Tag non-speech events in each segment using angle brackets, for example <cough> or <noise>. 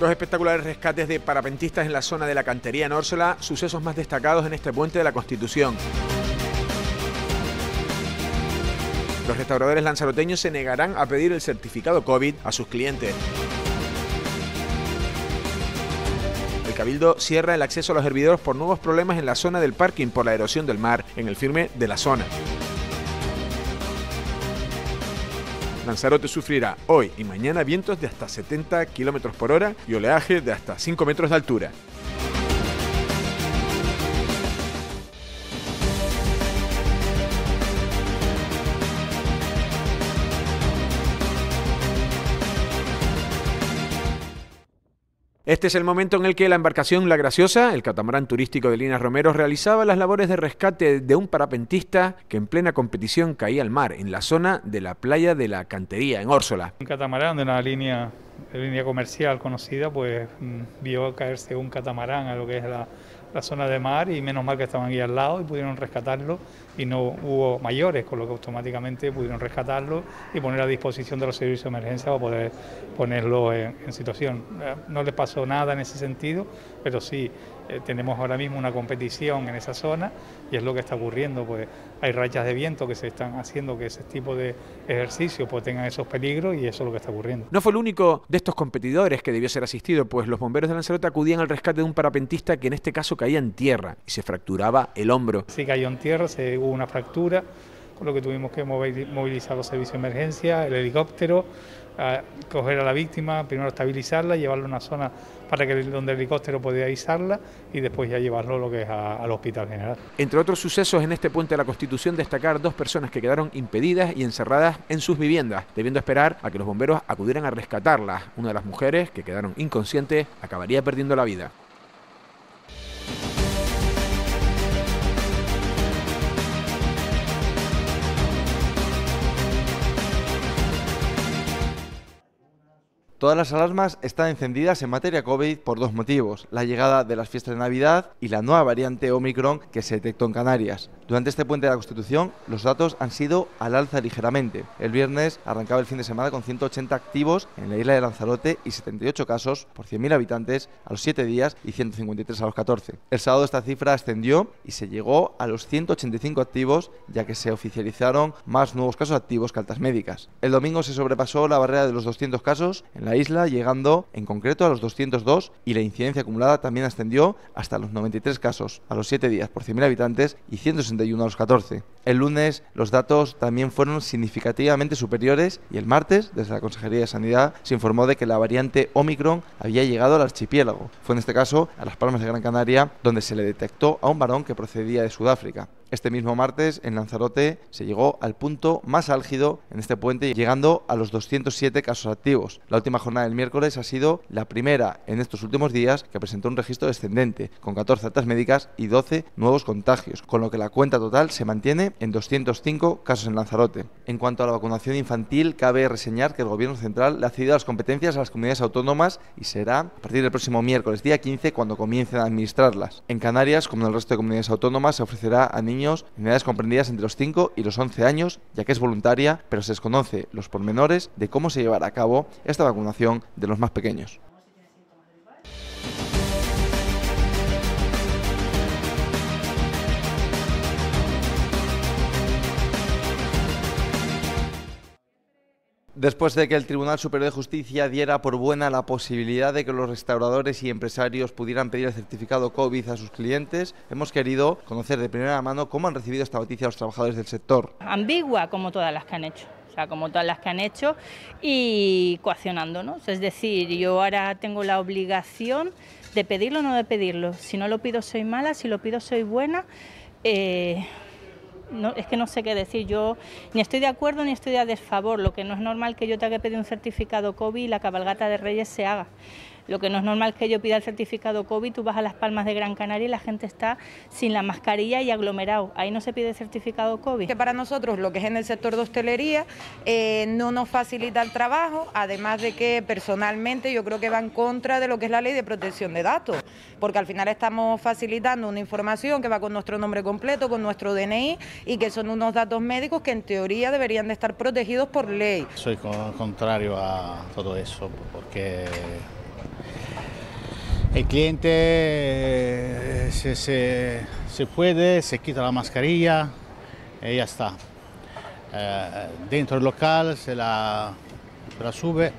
Los espectaculares rescates de parapentistas en la zona de la cantería en Órsola, sucesos más destacados en este puente de la Constitución. Los restauradores lanzaroteños se negarán a pedir el certificado COVID a sus clientes. El Cabildo cierra el acceso a los hervideros por nuevos problemas en la zona del parking por la erosión del mar en el firme de la zona. Lanzarote sufrirá hoy y mañana vientos de hasta 70 km por hora y oleaje de hasta 5 metros de altura. Este es el momento en el que la embarcación La Graciosa, el catamarán turístico de Lina Romero, realizaba las labores de rescate de un parapentista que en plena competición caía al mar, en la zona de la playa de la Cantería, en Órsola. Un catamarán de una línea, línea comercial conocida, pues mm, vio caerse un catamarán a lo que es la la zona de mar y menos mal que estaban ahí al lado y pudieron rescatarlo y no hubo mayores, con lo que automáticamente pudieron rescatarlo y poner a disposición de los servicios de emergencia para poder ponerlo en, situación. Eh, no les pasó nada en ese sentido, pero sí eh, tenemos ahora mismo una competición en esa zona y es lo que está ocurriendo, pues hay rachas de viento que se están haciendo que ese tipo de ejercicios pues tengan esos peligros y eso es lo que está ocurriendo. No fue el único de estos competidores que debió ser asistido, pues los bomberos de Lanzarote acudían al rescate de un parapentista que en este caso caía en tierra y se fracturaba el hombro. Sí cayó en tierra, se hubo una fractura, con lo que tuvimos que movilizar los servicios de emergencia, el helicóptero, a coger a la víctima, primero estabilizarla, y llevarla a una zona para que donde el helicóptero podía izarla y después ya llevarlo lo que es al Hospital General. Entre otros sucesos en este puente de la Constitución destacar dos personas que quedaron impedidas y encerradas en sus viviendas, debiendo esperar a que los bomberos acudieran a rescatarlas. Una de las mujeres que quedaron inconscientes acabaría perdiendo la vida. Todas las alarmas están encendidas en materia COVID por dos motivos, la llegada de las fiestas de Navidad y la nueva variante Omicron que se detectó en Canarias. Durante este puente de la Constitución, los datos han sido al alza ligeramente. El viernes arrancaba el fin de semana con 180 activos en la isla de Lanzarote y 78 casos por 100.000 habitantes a los 7 días y 153 a los 14. El sábado esta cifra ascendió y se llegó a los 185 activos, ya que se oficializaron más nuevos casos activos que altas médicas. El domingo se sobrepasó la barrera de los 200 casos en la isla, llegando en concreto a los 202 y la incidencia acumulada también ascendió hasta los 93 casos a los 7 días por 100.000 habitantes y 160 1 a 14. El lunes los datos también fueron significativamente superiores y el martes, desde la Consejería de Sanidad, se informó de que la variante Omicron había llegado al archipiélago. Fue en este caso a las Palmas de Gran Canaria donde se le detectó a un varón que procedía de Sudáfrica. Este mismo martes en Lanzarote se llegó al punto más álgido en este puente, llegando a los 207 casos activos. La última jornada del miércoles ha sido la primera en estos últimos días que presentó un registro descendente, con 14 altas médicas y 12 nuevos contagios, con lo que la cuenta total se mantiene en 205 casos en Lanzarote. En cuanto a la vacunación infantil, cabe reseñar que el Gobierno Central le ha cedido las competencias a las comunidades autónomas y será a partir del próximo miércoles, día 15, cuando comiencen a administrarlas. En Canarias, como en el resto de comunidades autónomas, se ofrecerá a niños niños en edades comprendidas entre los 5 y los 11 años, ya que es voluntaria, pero se desconoce los pormenores de cómo se llevará a cabo esta vacunación de los más pequeños. después de que el Tribunal Superior de Justicia diera por buena la posibilidad de que los restauradores y empresarios pudieran pedir el certificado COVID a sus clientes, hemos querido conocer de primera mano cómo han recibido esta noticia los trabajadores del sector. Ambigua como todas las que han hecho. O sea, como todas las que han hecho y coaccionándonos. Es decir, yo ahora tengo la obligación de pedirlo o no de pedirlo. Si no lo pido soy mala, si lo pido soy buena. Eh, es que no sé qué decir, yo ni estoy de acuerdo ni estoy a desfavor, lo que no es normal que yo tenga que pedir un certificado COVID y la cabalgata de Reyes se haga. Lo que no es normal es que yo pida el certificado COVID, tú vas a las Palmas de Gran Canaria y la gente está sin la mascarilla y aglomerado. Ahí no se pide certificado COVID. Que para nosotros, lo que es en el sector de hostelería, eh, no nos facilita el trabajo, además de que personalmente yo creo que va en contra de lo que es la ley de protección de datos, porque al final estamos facilitando una información que va con nuestro nombre completo, con nuestro DNI y que son unos datos médicos que en teoría deberían de estar protegidos por ley. Soy contrario a todo eso, porque el cliente eh, se, se, se, puede, se quita la mascarilla y eh, ya está. Eh, dentro del local se la, se la sube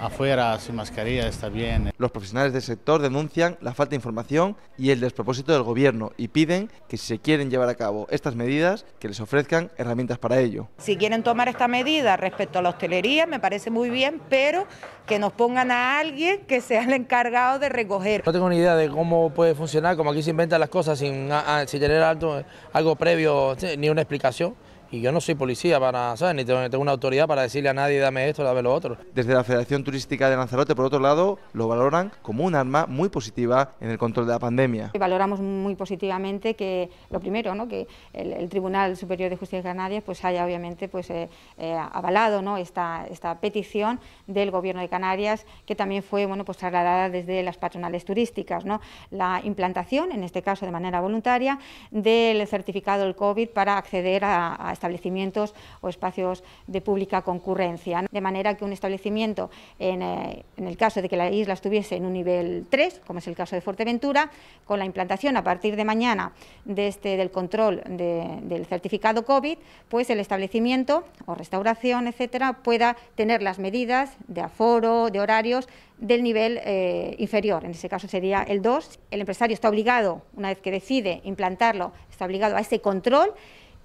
afuera sin mascarilla está bien. Los profesionales del sector denuncian la falta de información y el despropósito del gobierno y piden que si se quieren llevar a cabo estas medidas, que les ofrezcan herramientas para ello. Si quieren tomar esta medida respecto a la hostelería, me parece muy bien, pero que nos pongan a alguien que sea el encargado de recoger. No tengo ni idea de cómo puede funcionar, como aquí se inventan las cosas sin, sin tener algo, algo previo, ni una explicación y yo no soy policía para, ¿sabes? Ni tengo, una autoridad para decirle a nadie dame esto, dame lo otro. Desde la Federación Turística de Lanzarote, por otro lado, lo valoran como un arma muy positiva en el control de la pandemia. Valoramos muy positivamente que, lo primero, ¿no? que el, Tribunal Superior de Justicia de Canarias pues haya obviamente pues, eh, eh, avalado ¿no? esta, esta petición del Gobierno de Canarias, que también fue bueno, pues, trasladada desde las patronales turísticas. ¿no? La implantación, en este caso de manera voluntaria, del certificado del COVID para acceder a establecimientos o espacios de pública concurrencia. De manera que un establecimiento, eh, en, el caso de que la isla estuviese en un nivel 3, como es el caso de Fuerteventura, con la implantación a partir de mañana de este, del control del certificado COVID, pues el establecimiento o restauración, etcétera, pueda tener las medidas de aforo, de horarios del nivel eh, inferior, en ese caso sería el 2. El empresario está obligado, una vez que decide implantarlo, está obligado a ese control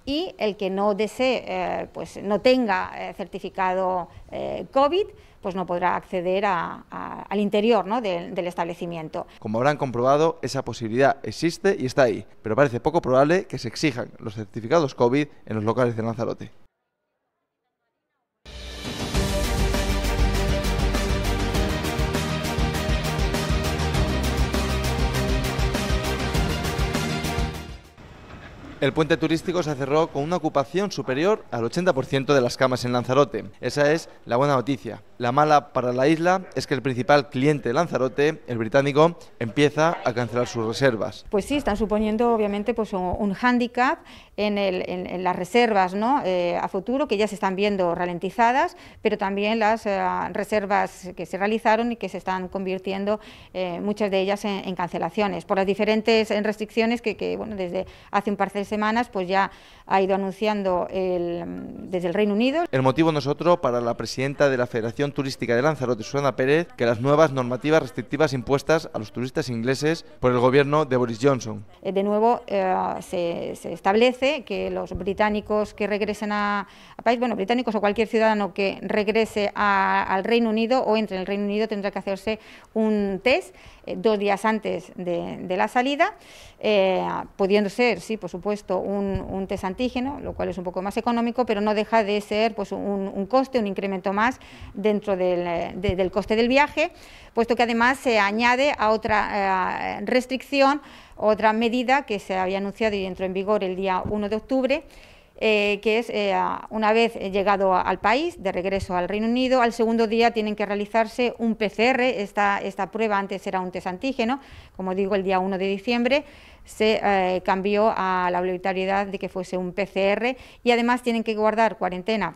y el que no desee, eh, pues no tenga eh, certificado eh, COVID, pues no podrá acceder a, al interior del establecimiento. Como habrán comprobado, esa posibilidad existe y está ahí, pero parece poco probable que se exijan los certificados COVID en los locales de Lanzarote. El puente turístico se cerró con una ocupación superior al 80% de las camas en Lanzarote. Esa es la buena noticia. La mala para la isla es que el principal cliente de Lanzarote, el británico, empieza a cancelar sus reservas. Pues sí, están suponiendo obviamente pues, un hándicap en, las reservas ¿no? Eh, a futuro, que ya se están viendo ralentizadas, pero también las eh, reservas que se realizaron y que se están convirtiendo eh, muchas de ellas en, cancelaciones por las diferentes restricciones que, bueno, desde hace un par de semanas pues ya ha ido anunciando el, desde el Reino Unido. El motivo nosotros para la presidenta de la Federación Turística de Lanzarote, Susana Pérez, que las nuevas normativas restrictivas impuestas a los turistas ingleses por el gobierno de Boris Johnson. Eh, de nuevo eh, se, establece que los británicos que regresen a, país, bueno, británicos o cualquier ciudadano que regrese al Reino Unido o entre en el Reino Unido tendrá que hacerse un test eh, dos días antes de, la salida, pudiendo ser, sí, por supuesto, un, test antígeno, lo cual es un poco más económico, pero no deja de ser pues, un, coste, un incremento más dentro eh, del, coste del viaje, puesto que además se añade a otra eh, restricción, otra medida que se había anunciado y entró en vigor el día 1 de octubre, eh, que es eh, una vez llegado al país, de regreso al Reino Unido, al segundo día tienen que realizarse un PCR, esta, prueba antes era un test antígeno, como digo, el día 1 de diciembre se eh, cambió a la obligatoriedad de que fuese un PCR y además tienen que guardar cuarentena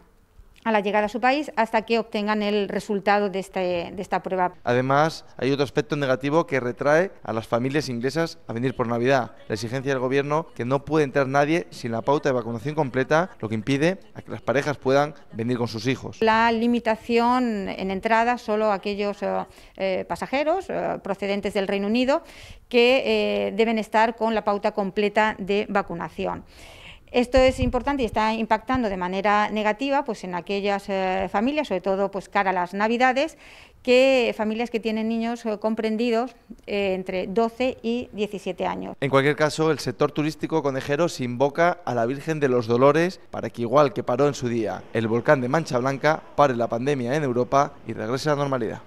a la llegada a su país hasta que obtengan el resultado este, de, esta prueba. Además, hay otro aspecto negativo que retrae a las familias inglesas a venir por Navidad. La exigencia del Gobierno que no puede entrar nadie sin la pauta de vacunación completa, lo que impide a que las parejas puedan venir con sus hijos. La limitación en entrada solo a aquellos eh, eh, pasajeros eh, procedentes del Reino Unido que deben estar con la pauta completa de vacunación. Esto es importante y está impactando de manera negativa pues, en aquellas eh, familias, sobre todo pues, cara a las Navidades, que familias que tienen niños eh, comprendidos eh, entre 12 y 17 años. En cualquier caso, el sector turístico conejero se invoca a la Virgen de los Dolores para que igual que paró en su día el volcán de Mancha Blanca, pare la pandemia en Europa y regrese a la normalidad.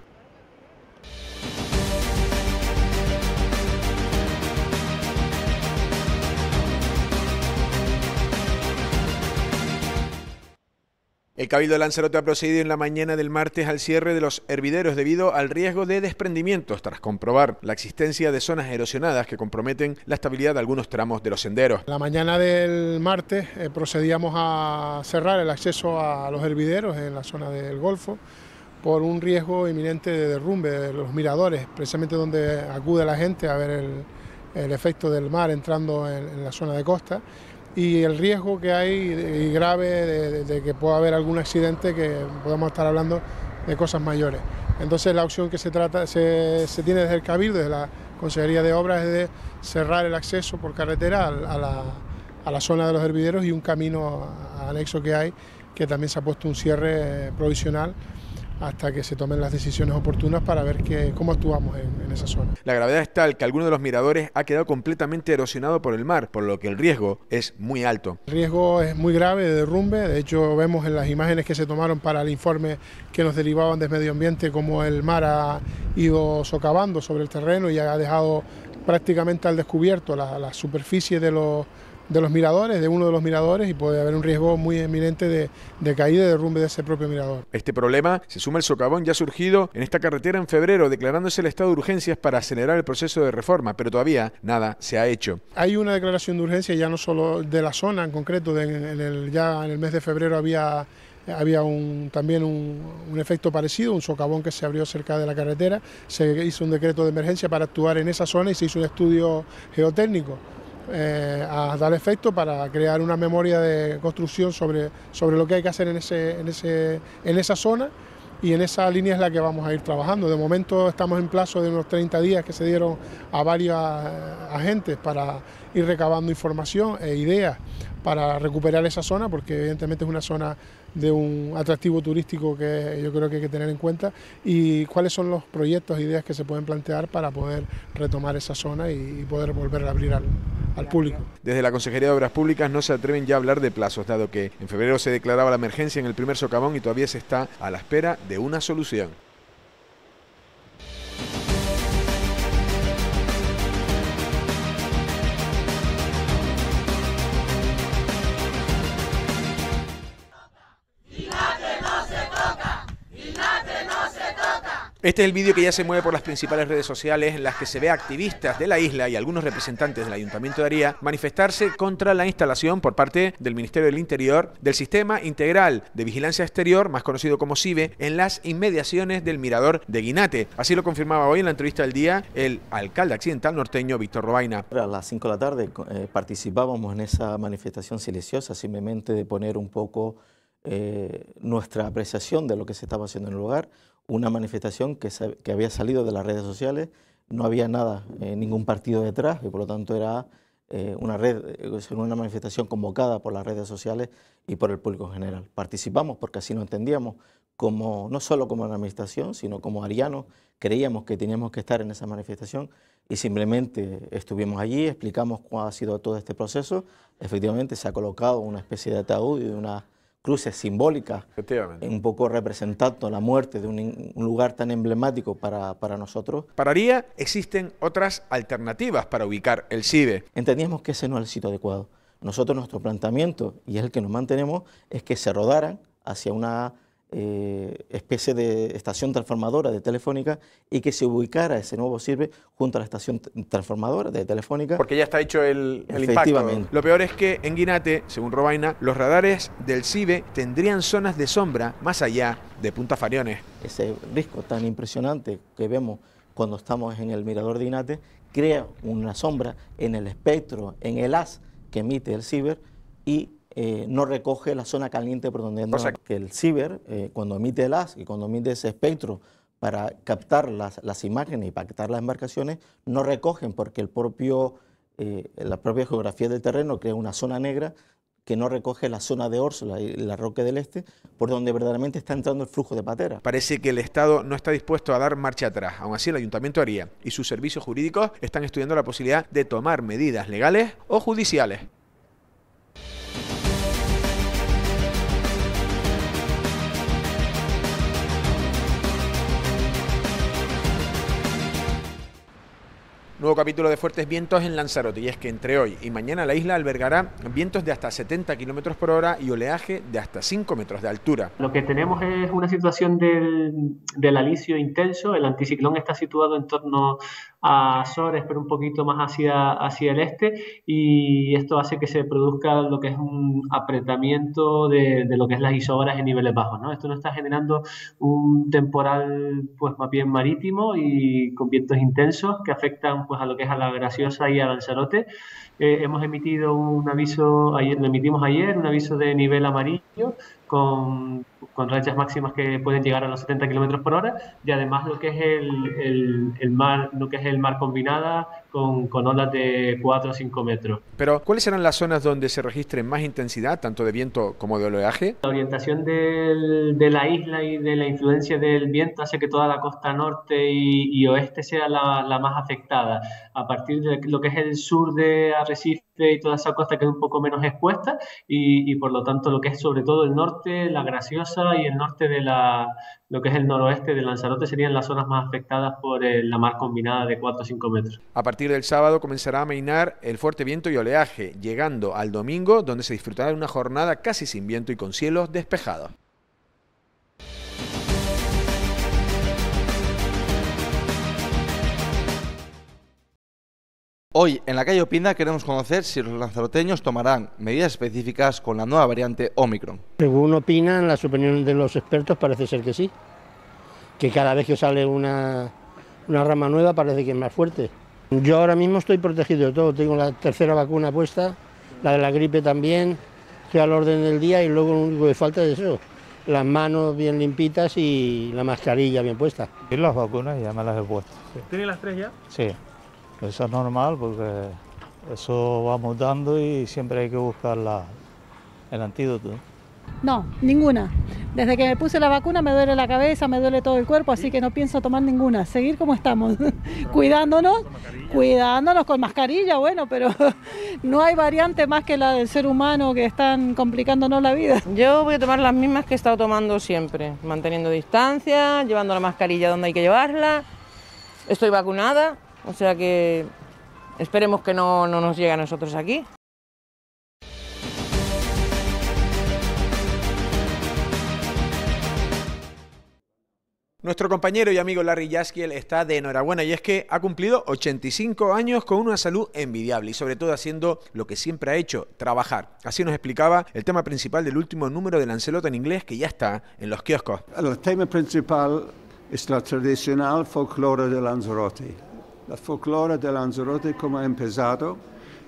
El Cabildo de Lanzarote ha procedido en la mañana del martes al cierre de los hervideros debido al riesgo de desprendimientos tras comprobar la existencia de zonas erosionadas que comprometen la estabilidad de algunos tramos de los senderos. La mañana del martes eh, procedíamos a cerrar el acceso a los hervideros en la zona del Golfo por un riesgo inminente de derrumbe de los miradores, precisamente donde acude la gente a ver el, efecto del mar entrando en la zona de costa y el riesgo que hay y grave de, que pueda haber algún accidente que podemos estar hablando de cosas mayores. Entonces la opción que se, trata, se, se tiene desde el Cabildo, desde la Consejería de Obras, es de cerrar el acceso por carretera a la, a la zona de los hervideros y un camino anexo que hay que también se ha puesto un cierre eh, provisional hasta que se tomen las decisiones oportunas para ver cómo actuamos en, esa zona. La gravedad es tal que alguno de los miradores ha quedado completamente erosionado por el mar, por lo que el riesgo es muy alto. El riesgo es muy grave de derrumbe, de hecho vemos en las imágenes que se tomaron para el informe que nos derivaban de medio ambiente cómo el mar ha ido socavando sobre el terreno y ha dejado prácticamente al descubierto la, la superficie de los de los miradores, de uno de los miradores, y puede haber un riesgo muy eminente de, caída y derrumbe de ese propio mirador. Este problema se suma al socavón ya surgido en esta carretera en febrero, declarándose el estado de urgencias para acelerar el proceso de reforma, pero todavía nada se ha hecho. Hay una declaración de urgencia ya no solo de la zona en concreto, ya en el mes de febrero había había también un, un, efecto parecido, un socavón que se abrió cerca de la carretera, se hizo un decreto de emergencia para actuar en esa zona y se hizo un estudio geotécnico. Eh, a dar efecto para crear una memoria de construcción sobre, sobre lo que hay que hacer en, ese, ese, en esa zona y en esa línea es la que vamos a ir trabajando. De momento estamos en plazo de unos 30 días que se dieron a varios eh, agentes para ir recabando información e ideas para recuperar esa zona, porque evidentemente es una zona de un atractivo turístico que yo creo que hay que tener en cuenta y cuáles son los proyectos, e ideas que se pueden plantear para poder retomar esa zona y, poder volver a abrir al, al público. Desde la Consejería de Obras Públicas no se atreven ya a hablar de plazos, dado que en febrero se declaraba la emergencia en el primer socavón y todavía se está a la espera de una solución. Este es el vídeo que ya se mueve por las principales redes sociales en las que se ve a activistas de la isla y algunos representantes del Ayuntamiento de Aría manifestarse contra la instalación por parte del Ministerio del Interior del Sistema Integral de Vigilancia Exterior, más conocido como CIBE, en las inmediaciones del Mirador de Guinate. Así lo confirmaba hoy en la entrevista del día el alcalde accidental norteño Víctor Robaina. A las 5 de la tarde eh, participábamos en esa manifestación silenciosa, simplemente de poner un poco eh, nuestra apreciación de lo que se estaba haciendo en el lugar una manifestación que, había salido de las redes sociales, no había nada, eh, ningún partido detrás, y por lo tanto era eh, una red, eh, una manifestación convocada por las redes sociales y por el público general. Participamos porque así lo entendíamos, como, no solo como una administración, sino como arianos, creíamos que teníamos que estar en esa manifestación y simplemente estuvimos allí, explicamos cuál ha sido todo este proceso. Efectivamente se ha colocado una especie de ataúd y una cruces simbólicas, un poco representando la muerte de un, lugar tan emblemático para, nosotros. Para existen otras alternativas para ubicar el Cibe. Entendíamos que ese no era el sitio adecuado. Nosotros nuestro planteamiento, y es el que nos mantenemos, es que se rodaran hacia una eh, especie de estación transformadora de Telefónica y que se ubicara ese nuevo sirve junto a la estación transformadora de Telefónica. Porque ya está hecho el, impacto. Lo peor es que en Guinate, según Robaina, los radares del CIBE tendrían zonas de sombra más allá de Punta Fariones. Ese disco tan impresionante que vemos cuando estamos en el mirador de Guinate crea una sombra en el espectro, en el haz que emite el ciber y eh, no recoge la zona caliente por donde que el ciber, eh, cuando emite el y cuando emite ese espectro para captar las, las imágenes y para captar las embarcaciones, no recogen porque el propio, eh, la propia geografía del terreno crea una zona negra que no recoge la zona de Orsola y la Roque del Este, por donde verdaderamente está entrando el flujo de patera. Parece que el Estado no está dispuesto a dar marcha atrás, aún así el Ayuntamiento haría, y sus servicios jurídicos están estudiando la posibilidad de tomar medidas legales o judiciales. Nuevo capítulo de fuertes vientos en Lanzarote y es que entre hoy y mañana la isla albergará vientos de hasta 70 kilómetros por hora y oleaje de hasta 5 metros de altura. Lo que tenemos es una situación del, del alisio intenso. El anticiclón está situado en torno a Azores, pero un poquito más hacia, hacia el este, y esto hace que se produzca lo que es un apretamiento de, de lo que es las isobras en niveles bajos. ¿no? Esto nos está generando un temporal pues más bien marítimo y con vientos intensos que afectan pues a lo que es a la Graciosa y a Lanzarote. Eh, hemos emitido un aviso, ayer, lo emitimos ayer, un aviso de nivel amarillo con, con rachas máximas que pueden llegar a los 70 kilómetros por hora y además lo que es el, el mar, lo que es el mar combinada con, olas de 4 o 5 metros. Pero, ¿cuáles serán las zonas donde se registre más intensidad, tanto de viento como de oleaje? La orientación de la isla y de la influencia del viento hace que toda la costa norte y, oeste sea la, la, más afectada. A partir de lo que es el sur de Arrecife, este, y toda esa costa que es un poco menos expuesta y, por lo tanto lo que es sobre todo el norte, la Graciosa y el norte de la, lo que es el noroeste de Lanzarote serían las zonas más afectadas por eh, la mar combinada de 4 o 5 metros. A partir del sábado comenzará a meinar el fuerte viento y oleaje, llegando al domingo donde se disfrutará de una jornada casi sin viento y con cielos despejados. Hoy en la calle Opina queremos conocer si los lanzaroteños tomarán medidas específicas con la nueva variante Omicron. Según opinan las opiniones de los expertos, parece ser que sí. Que cada vez que sale una, rama nueva parece que es más fuerte. Yo ahora mismo estoy protegido de todo. Tengo la tercera vacuna puesta, la de la gripe también. Estoy al orden del día y luego lo único que falta es eso. Las manos bien limpitas y la mascarilla bien puesta. Y las vacunas ya me las he puesto. ¿Tienes las tres ya? Sí. Eso es normal porque eso va mutando y siempre hay que buscar el antídoto. No, ninguna. Desde que me puse la vacuna me duele la cabeza, me duele todo el cuerpo, así que no pienso tomar ninguna. Seguir como estamos, <laughs> cuidándonos, cuidándonos con mascarilla, bueno, pero <laughs> no hay variante más que la del ser humano que están complicándonos la vida. Yo voy a tomar las mismas que he estado tomando siempre, manteniendo distancia, llevando la mascarilla donde hay que llevarla. Estoy vacunada, o sea que esperemos que no, nos llegue a nosotros aquí. Nuestro compañero y amigo Larry Jaskiel está de enhorabuena y es que ha cumplido 85 años con una salud envidiable y sobre todo haciendo lo que siempre ha hecho, trabajar. Así nos explicaba el tema principal del último número de Lancelot en inglés que ya está en los kioscos. El tema principal es la tradicional folclore de Lanzarote la folclora de Lanzarote como ha empezado,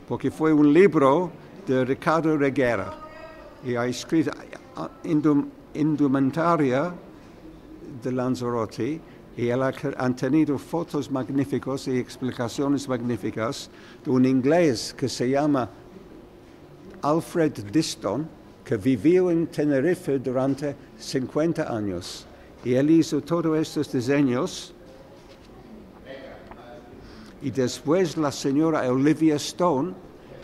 porque fue un libro de Ricardo Reguera y ha escrito indumentaria de Lanzarote y él ha, han tenido fotos magníficas y explicaciones magníficas de un inglés que se llama Alfred Diston, que vivió en Tenerife durante 50 años. Y él hizo todos estos diseños y después la señora Olivia Stone,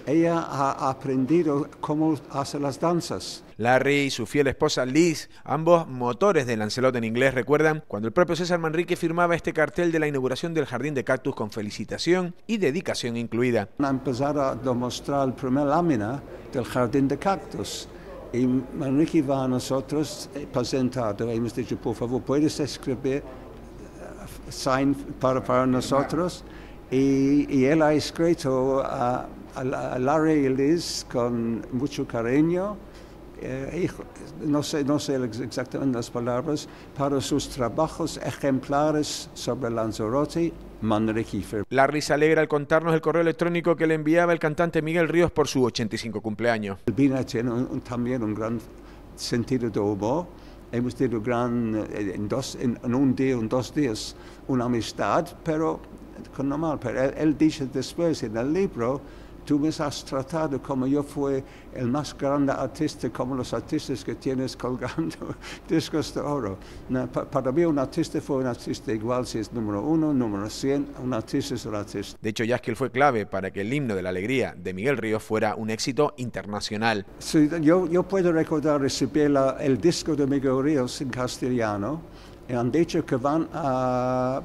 ella ha aprendido cómo hacer las danzas. Larry y su fiel esposa Liz, ambos motores de Lancelot en inglés, recuerdan cuando el propio César Manrique firmaba este cartel de la inauguración del Jardín de Cactus con felicitación y dedicación incluida. A empezar a demostrar la primera lámina del Jardín de Cactus. Y Manrique va a nosotros eh, presentado y hemos dicho, por favor, ¿puedes escribir eh, sign para, para nosotros? Y, él ha escrito a, a, y Larry con mucho cariño, eh, no, sé, no sé exactamente las palabras, para sus trabajos ejemplares sobre Lanzarote Manrequifer. Larry se alegra al contarnos el correo electrónico que le enviaba el cantante Miguel Ríos por su 85 cumpleaños. Albina tiene también un gran sentido de humor. Hemos tenido gran, eh, en, dos, un día, en dos días, una amistad, pero normal, pero él, dice después en el libro, tú me has tratado como yo fui el más grande artista, como los artistas que tienes colgando <laughs> discos de oro. para mí un artista fue un artista igual si es número uno, número cien, un artista es un artista. De hecho, él fue clave para que el himno de la alegría de Miguel Ríos fuera un éxito internacional. yo, puedo recordar recibir el disco de Miguel Ríos en castellano y han dicho que van a,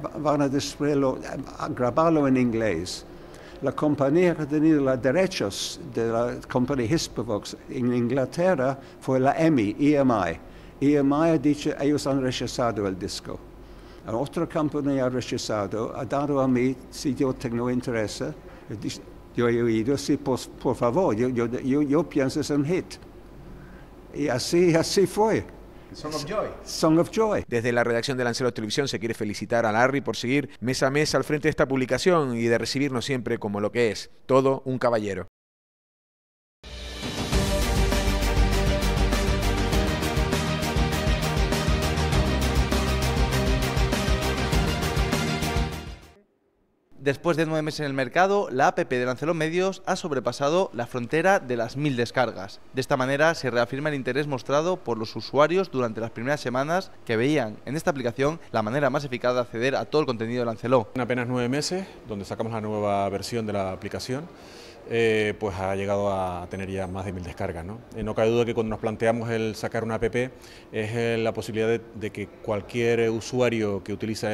grabarlo en inglés. La compañía que tenido los derechos de la compañía Hispavox en Inglaterra fue la EMI, e EMI. EMI ha dicho, ellos han rechazado el disco. otra compañía ha rechazado, ha dado a mí, si yo tengo interés, yo he oído, sí, por, favor, yo, pienso es un hit. Y así, así fue. Song of Joy. Desde la redacción de Lanceros Televisión se quiere felicitar a Larry por seguir mes a mes al frente de esta publicación y de recibirnos siempre como lo que es, todo un caballero. Después de nueve meses en el mercado, la app de Lancelot Medios ha sobrepasado la frontera de las mil descargas. De esta manera se reafirma el interés mostrado por los usuarios durante las primeras semanas que veían en esta aplicación la manera más eficaz de acceder a todo el contenido de Lancelot. En apenas nueve meses, donde sacamos la nueva versión de la aplicación, eh, pues ha llegado a tener ya más de mil descargas. ¿no? Eh, no cabe duda que cuando nos planteamos el sacar una app es eh, la posibilidad de, que cualquier usuario que utiliza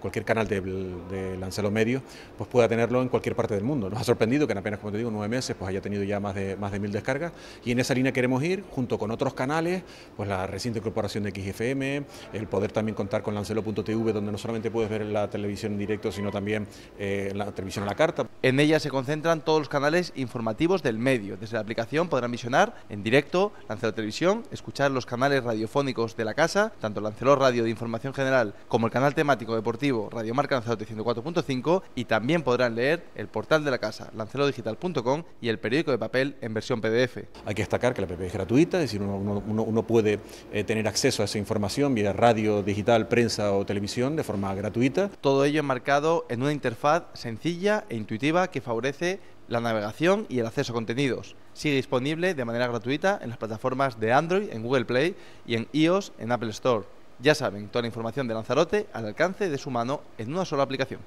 cualquier canal de, Lancelo Medio... pues pueda tenerlo en cualquier parte del mundo. Nos ha sorprendido que en apenas, como te digo, nueve meses pues haya tenido ya más de, más de mil descargas y en esa línea queremos ir junto con otros canales, pues la reciente incorporación de XFM, el poder también contar con Lancelo.tv... donde no solamente puedes ver la televisión en directo sino también la televisión a la carta. En ella se concentran todos los canales informativos del medio. Desde la aplicación podrán visionar en directo Lancelot Televisión, escuchar los canales radiofónicos de la casa, tanto Lancelot Radio de Información General como el canal temático deportivo Radio Marca Lancelot 104.5 y también podrán leer el portal de la casa, lancelodigital.com y el periódico de papel en versión PDF. Hay que destacar que la PP es gratuita, es decir, uno, puede eh, tener acceso a esa información vía radio, digital, prensa o televisión de forma gratuita. Todo ello enmarcado en una interfaz sencilla e intuitiva que favorece la navegación y el acceso a contenidos. Sigue disponible de manera gratuita en las plataformas de Android, en Google Play y en iOS, en Apple Store. Ya saben, toda la información de Lanzarote al alcance de su mano en una sola aplicación.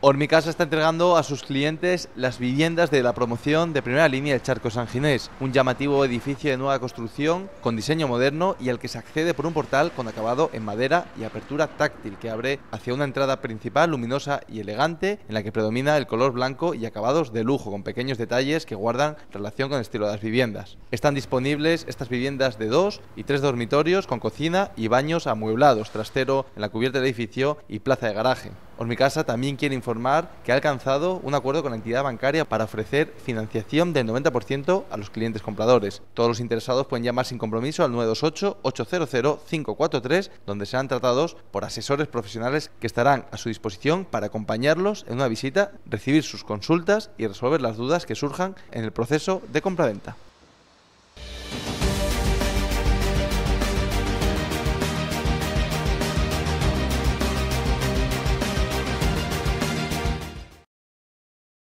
Hormicasa está entregando a sus clientes las viviendas de la promoción de primera línea del Charco San Ginés, un llamativo edificio de nueva construcción con diseño moderno y al que se accede por un portal con acabado en madera y apertura táctil que abre hacia una entrada principal luminosa y elegante en la que predomina el color blanco y acabados de lujo con pequeños detalles que guardan relación con el estilo de las viviendas. Están disponibles estas viviendas de dos y tres dormitorios con cocina y baños amueblados, trastero en la cubierta del edificio y plaza de garaje. Ormicasa también quiere informar que ha alcanzado un acuerdo con la entidad bancaria para ofrecer financiación del 90% a los clientes compradores. Todos los interesados pueden llamar sin compromiso al 928-800-543, donde serán tratados por asesores profesionales que estarán a su disposición para acompañarlos en una visita, recibir sus consultas y resolver las dudas que surjan en el proceso de compraventa.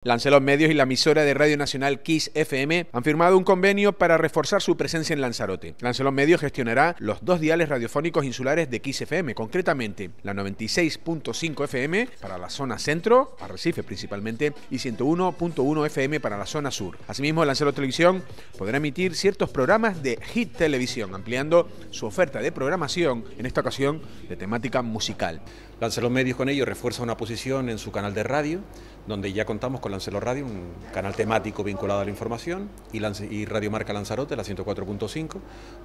Lancelot Medios y la emisora de Radio Nacional Kiss FM han firmado un convenio para reforzar su presencia en Lanzarote. Lancelot Medios gestionará los dos diales radiofónicos insulares de Kiss FM, concretamente la 96.5 FM para la zona centro, Arrecife principalmente, y 101.1 FM para la zona sur. Asimismo, Lancelot Televisión podrá emitir ciertos programas de Hit Televisión, ampliando su oferta de programación, en esta ocasión de temática musical. Lancelot Medios con ello refuerza una posición en su canal de radio donde ya contamos con Lancelot Radio, un canal temático vinculado a la información, y, Radio Marca Lanzarote, la 104.5,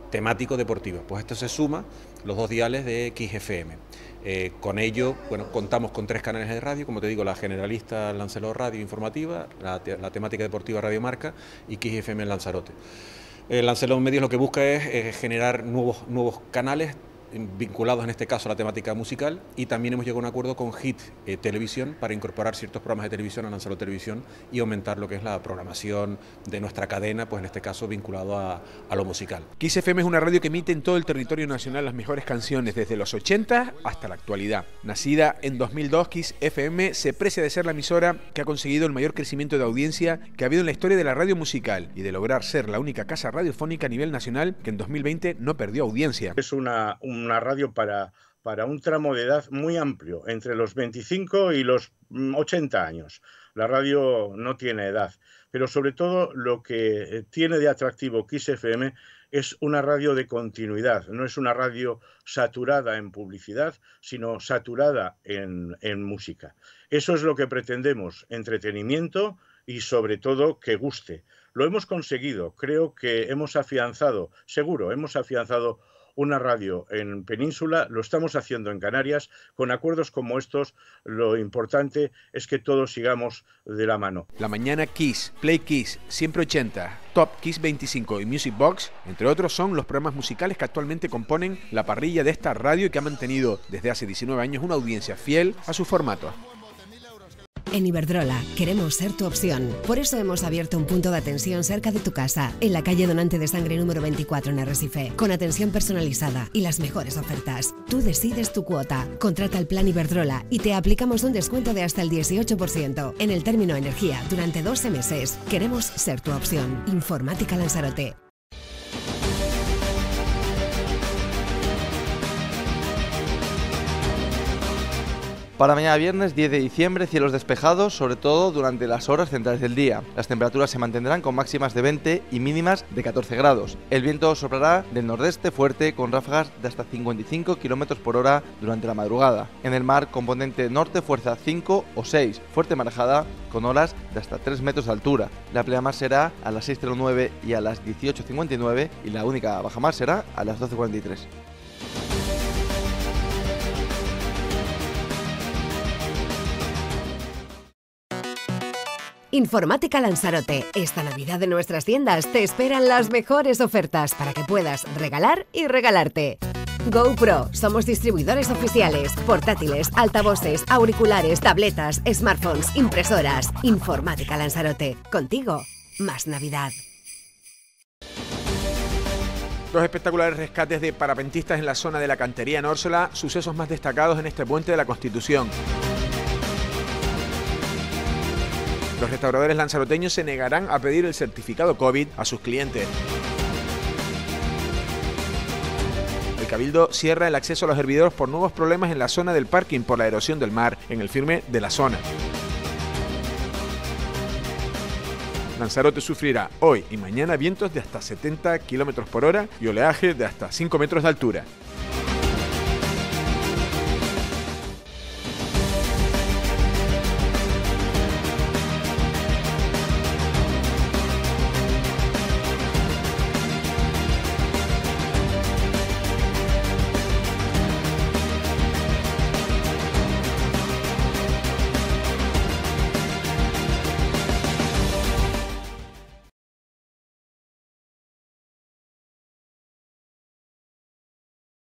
temático deportivo... Pues esto se suma los dos diales de XFM. Eh, con ello, bueno, contamos con tres canales de radio, como te digo, la generalista Lancelot Radio Informativa, la, temática deportiva Radio Marca y XFM Lanzarote. El eh, Lancelot Medios lo que busca es generar nuevos, nuevos canales vinculados en este caso a la temática musical y también hemos llegado a un acuerdo con HIT eh, Televisión para incorporar ciertos programas de televisión a Lanzaro Televisión y aumentar lo que es la programación de nuestra cadena, pues en este caso vinculado a, lo musical. Kiss FM es una radio que emite en todo el territorio nacional las mejores canciones desde los 80 hasta la actualidad. Nacida en 2002, Kiss FM se precia de ser la emisora que ha conseguido el mayor crecimiento de audiencia que ha habido en la historia de la radio musical y de lograr ser la única casa radiofónica a nivel nacional que en 2020 no perdió audiencia. Es una un una radio para, para un tramo de edad muy amplio, entre los 25 y los 80 mm, años. La radio no tiene edad, pero sobre todo lo que eh, tiene de atractivo Kiss FM es una radio de continuidad, no es una radio saturada en publicidad, sino saturada en, en música. Eso es lo que pretendemos, entretenimiento y sobre todo que guste. Lo hemos conseguido, creo que hemos afianzado, seguro, hemos afianzado una radio en península, lo estamos haciendo en Canarias. Con acuerdos como estos, lo importante es que todos sigamos de la mano. La mañana Kiss, Play Kiss, siempre 80, Top Kiss 25 y Music Box, entre otros, son los programas musicales que actualmente componen la parrilla de esta radio y que ha mantenido desde hace 19 años una audiencia fiel a su formato. En Iberdrola queremos ser tu opción. Por eso hemos abierto un punto de atención cerca de tu casa, en la calle Donante de Sangre número 24 en Arrecife, con atención personalizada y las mejores ofertas. Tú decides tu cuota, contrata el plan Iberdrola y te aplicamos un descuento de hasta el 18% en el término energía durante 12 meses. Queremos ser tu opción. Informática Lanzarote. Para mañana viernes 10 de diciembre, cielos despejados, sobre todo durante las horas centrales del día. Las temperaturas se mantendrán con máximas de 20 y mínimas de 14 grados. El viento soplará del nordeste fuerte con ráfagas de hasta 55 km por hora durante la madrugada. En el mar, componente norte, fuerza 5 o 6, fuerte marejada con olas de hasta 3 metros de altura. La plena mar será a las 6.09 y a las 18.59 y la única baja será a las 12.43. Informática Lanzarote. Esta Navidad en nuestras tiendas te esperan las mejores ofertas para que puedas regalar y regalarte. GoPro, somos distribuidores oficiales, portátiles, altavoces, auriculares, tabletas, smartphones, impresoras. Informática Lanzarote, contigo, más Navidad. Dos espectaculares rescates de parapentistas en la zona de la cantería en Órsola, sucesos más destacados en este puente de la Constitución. Los restauradores lanzaroteños se negarán a pedir el certificado COVID a sus clientes. El Cabildo cierra el acceso a los hervideros por nuevos problemas en la zona del parking por la erosión del mar en el firme de la zona. Lanzarote sufrirá hoy y mañana vientos de hasta 70 km por hora y oleaje de hasta 5 metros de altura.